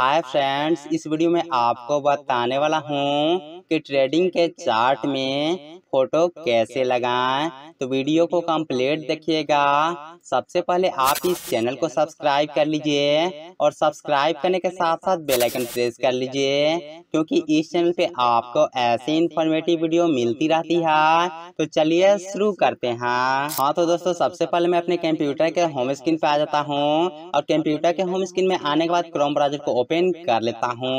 Hi friends इस video में आपको बताने वाला हूँ कि ट्रेडिंग के चार्ट में फोटो कैसे लगाएं तो वीडियो को कंप्लीट देखिएगा सबसे पहले आप इस चैनल को सब्सक्राइब कर लीजिए और सब्सक्राइब करने के साथ साथ बेल आइकन प्रेस कर लीजिए क्योंकि इस चैनल पे आपको ऐसी इन्फॉर्मेटिव वीडियो मिलती रहती है तो चलिए शुरू करते हैं हाँ तो, हाँ, तो दोस्तों सबसे पहले मैं अपने कंप्यूटर के होम स्क्रीन पे आ जाता हूँ और कंप्यूटर के होम स्क्रीन में आने के बाद क्रोम ब्राउजर को ओपन कर लेता हूँ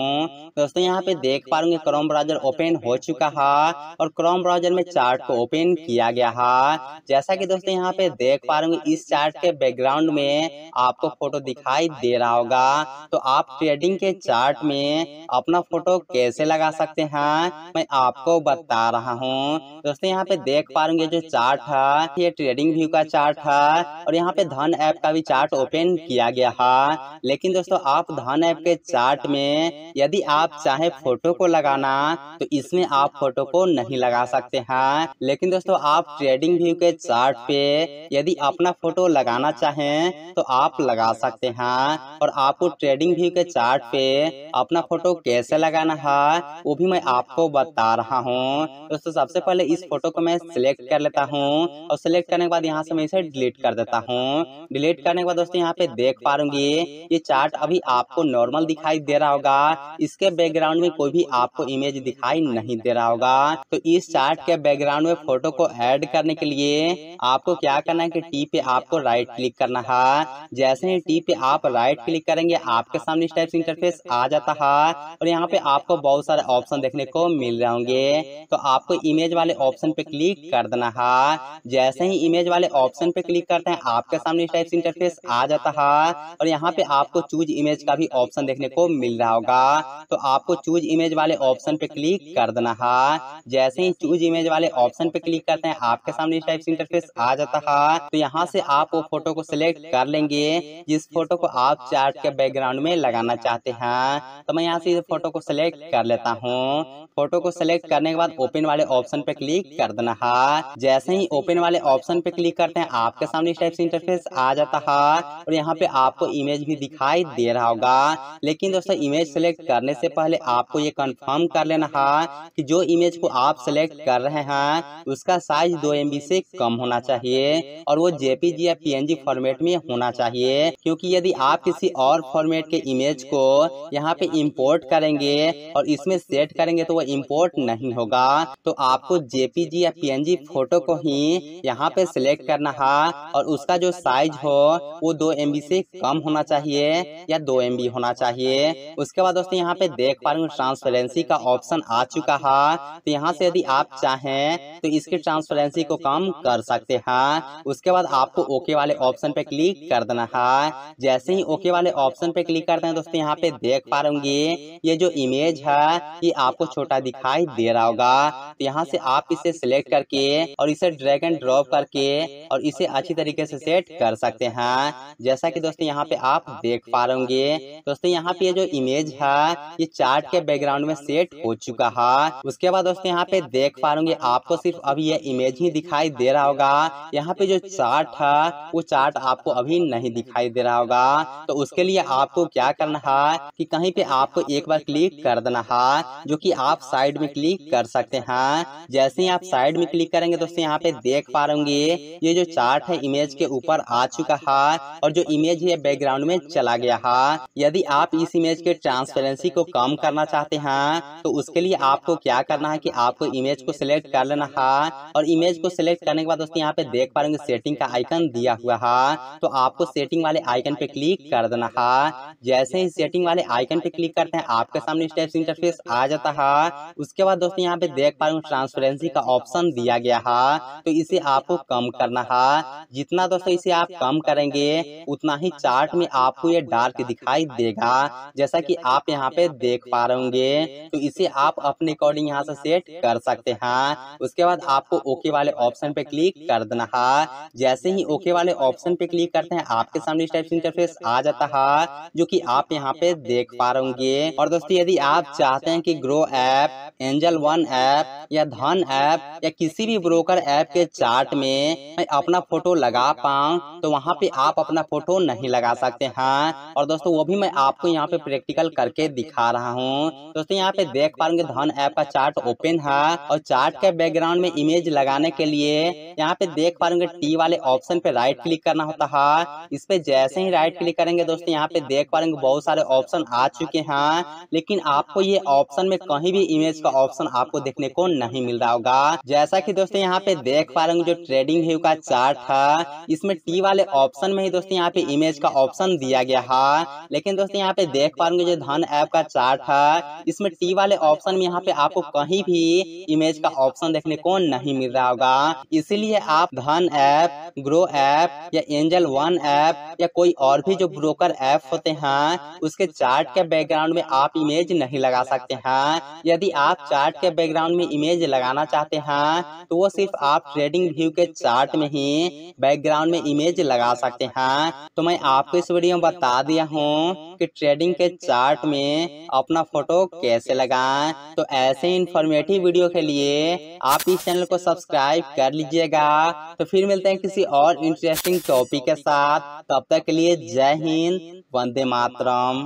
दोस्तों यहाँ पे देख पाऊंगे क्रोम ब्राउजर ओपन हो चुका है और क्रोम ब्राउजर में चार्ट को ओपन किया गया है जैसा कि दोस्तों यहाँ पे देख पा रहे इस चार्ट के बैकग्राउंड में आपको फोटो दिखाई दे रहा होगा तो आप ट्रेडिंग के चार्ट में अपना फोटो कैसे लगा सकते हैं मैं आपको बता रहा हूँ दोस्तों यहाँ पे देख पा रहे जो चार्ट है ये ट्रेडिंग व्यू का चार्ट है और यहाँ पे धन ऐप का भी चार्ट ओपन किया गया है लेकिन दोस्तों आप धन ऐप के चार्ट में यदि आप चाहे फोटो को लगाना तो इसमें आप फोटो को नहीं लगा सकते हैं था हाँ, लेकिन दोस्तों आप ट्रेडिंग व्यू के चार्ट पे यदि अपना फोटो लगाना चाहें तो आप लगा सकते हैं और आपको ट्रेडिंग व्यू के चार्ट पे अपना फोटो कैसे लगाना है वो भी मैं आपको बता रहा हूँ दोस्तों सबसे पहले इस फोटो को मैं सिलेक्ट कर लेता हूँ और सिलेक्ट करने के बाद यहाँ से मैं इसे डिलीट कर देता हूँ डिलीट करने के बाद दोस्तों यहाँ पे देख पा रूंगी ये चार्ट अभी आपको नॉर्मल दिखाई दे रहा होगा इसके बैकग्राउंड में कोई भी आपको इमेज दिखाई नहीं दे रहा होगा तो इस चार्ट के बैकग्राउंड में फोटो को ऐड करने के लिए आपको क्या करना है कि टी पे आपको राइट क्लिक करना है जैसे ही टी पे आप राइट क्लिक करेंगे आपके सामने स्टेप इंटरफेस आ जाता है और यहाँ पे आपको बहुत सारे ऑप्शन देखने को मिल रहे होंगे तो आपको इमेज वाले ऑप्शन पे क्लिक कर देना है जैसे ही इमेज वाले ऑप्शन पे क्लिक करते हैं आपके सामने स्टेप इंटरफेस आ जाता है और यहाँ पे आपको चूज इमेज का भी ऑप्शन देखने को मिल रहा होगा तो आपको चूज इमेज वाले ऑप्शन पे क्लिक कर देना है जैसे ही चूज इमेज इमेज वाले ऑप्शन पे क्लिक करते हैं आपके सामने इस टाइप से इंटरफेस आ जाता है तो यहाँ से आप वो फोटो को सिलेक्ट कर लेंगे जिस फोटो को आप चार्ट के बैकग्राउंड में लगाना चाहते हैं तो मैं यहाँ से फोटो को सिलेक्ट कर लेता हूँ फोटो को सिलेक्ट करने के बाद ओपन वाले ऑप्शन पे क्लिक कर देना है जैसे ही ओपन वाले ऑप्शन पे क्लिक करते हैं आपके सामने इस टाइप से इंटरफेस आ जाता है और यहाँ पे आपको इमेज भी दिखाई दे रहा होगा लेकिन दोस्तों इमेज सेलेक्ट करने से पहले आपको ये कंफर्म कर लेना है कि जो इमेज को आप सेलेक्ट कर रहे हैं रहे हैं हाँ, उसका साइज दो एम से कम होना चाहिए और वो जेपी या पी फॉर्मेट में होना चाहिए क्योंकि यदि आप किसी और फॉर्मेट के इमेज को यहाँ पे इंपोर्ट करेंगे और इसमें सेट करेंगे तो वो इंपोर्ट नहीं होगा तो आपको जेपी या पी फोटो को ही यहाँ पे सिलेक्ट करना है और उसका जो साइज हो वो दो एम से कम होना चाहिए या दो एम होना चाहिए उसके बाद दोस्तों यहाँ पे देख पा रहे ट्रांसपेरेंसी का ऑप्शन आ चुका है तो यहाँ से यदि आप चाहें है तो इसके ट्रांसपेरेंसी को कम कर सकते हैं उसके बाद आपको ओके वाले ऑप्शन पे क्लिक कर देना है जैसे ही ओके वाले ऑप्शन पे क्लिक करते हैं दोस्तों यहाँ पे देख पा रूंगी ये जो इमेज है ये आपको छोटा दिखाई दे रहा होगा तो यहाँ से आप इसे सिलेक्ट करके और इसे ड्रैग एंड ड्रॉप करके और इसे अच्छी तरीके से सेट कर सकते हैं जैसा कि दोस्तों यहाँ पे आप देख पा रहे दोस्तों यहाँ पे ये जो इमेज है ये चार्ट के बैकग्राउंड में सेट हो चुका है उसके बाद दोस्तों यहाँ पे देख पा रहे आपको सिर्फ अभी ये इमेज ही दिखाई दे रहा होगा यहाँ पे जो चार्ट है वो चार्ट आपको अभी नहीं दिखाई दे रहा होगा तो, तो उसके लिए आपको क्या करना है कि कहीं पे आपको एक बार क्लिक कर देना है जो कि आप साइड में क्लिक कर सकते हैं होगा जैसे ही आप साइड में क्लिक करेंगे दोस्तों यहाँ पे देख पा रहे ये जो चार्ट है इमेज के ऊपर आ चुका है और जो इमेज है बैकग्राउंड में चला गया है यदि आप इस इमेज के ट्रांसपेरेंसी को कम करना चाहते हैं तो उसके लिए आपको क्या करना है कि आपको इमेज को सिलेक्ट कर लेना है और इमेज को सिलेक्ट करने के बाद दोस्तों यहाँ पे देख पा रहे सेटिंग का आइकन दिया हुआ है तो आपको सेटिंग वाले आइकन पे क्लिक कर देना है जैसे ही सेटिंग वाले आइकन पे क्लिक करते हैं आपके सामने स्टेप्स इंटरफेस आ जाता है उसके बाद दोस्तों यहाँ पे देख पा ट्रांसपेरेंट ट्रांसपेरेंसी का ऑप्शन दिया गया है तो इसे आपको कम करना है जितना दोस्तों इसे आप कम करेंगे उतना ही चार्ट में आपको ये डार्क दिखाई देगा जैसा कि आप यहाँ पे देख पा रहे होंगे तो इसे आप अपने अकॉर्डिंग यहाँ से सेट कर सकते हैं उसके बाद आपको ओके वाले ऑप्शन पे क्लिक कर देना है जैसे ही ओके वाले ऑप्शन पे क्लिक करते हैं आपके सामने इस टाइप इंटरफेस आ जाता है जो कि आप यहाँ पे देख पा रहे होंगे और दोस्तों यदि आप चाहते हैं कि Groww app Angel One app या धन ऐप या किसी भी ब्रोकर ऐप के चार्ट में मैं अपना फोटो लगा पाऊँ तो वहाँ पे आप अपना फोटो नहीं लगा सकते हैं हाँ? और दोस्तों वो भी मैं आपको यहाँ पे प्रैक्टिकल करके दिखा रहा हूँ दोस्तों यहाँ पे देख पाएंगे धन ऐप का चार्ट ओपन है और चार्ट के बैकग्राउंड में इमेज लगाने के लिए यहाँ पे देख पा रहे टी वाले ऑप्शन पे राइट क्लिक करना होता है इस पे जैसे ही राइट क्लिक करेंगे दोस्तों यहाँ पे देख पा रहे बहुत सारे ऑप्शन आ चुके हैं लेकिन आपको ये ऑप्शन में कहीं भी इमेज का ऑप्शन आपको देखने को नहीं मिल रहा होगा जैसा की दोस्तों यहाँ पे देख पा रहे जो ट्रेडिंग व्यू का चार्ट था इसमें टी वाले ऑप्शन में ही दोस्तों यहाँ पे इमेज का ऑप्शन दिया गया है लेकिन दोस्तों यहाँ पे देख पा रहे जो धन ऐप का चार्ट है इसमें टी वाले ऑप्शन में यहाँ पे आपको कहीं भी इमेज का ऑप्शन देखने को नहीं मिल रहा होगा इसीलिए लिए आप धन ऐप ग्रो ऐप या एंजल वन ऐप या कोई और भी जो ब्रोकर ऐप होते हैं उसके चार्ट के बैकग्राउंड में आप इमेज नहीं लगा सकते हैं यदि आप चार्ट के बैकग्राउंड में इमेज लगाना चाहते हैं तो वो सिर्फ आप ट्रेडिंग व्यू के चार्ट में ही बैकग्राउंड में इमेज लगा सकते हैं तो मैं आपको इस वीडियो में बता दिया हूँ कि ट्रेडिंग के चार्ट में अपना फोटो कैसे लगाएं तो ऐसे इन्फॉर्मेटिव वीडियो के लिए आप इस चैनल को सब्सक्राइब कर लीजिएगा रखिएगा तो फिर मिलते हैं किसी और इंटरेस्टिंग टॉपिक के साथ तब तक के लिए जय हिंद वंदे मातरम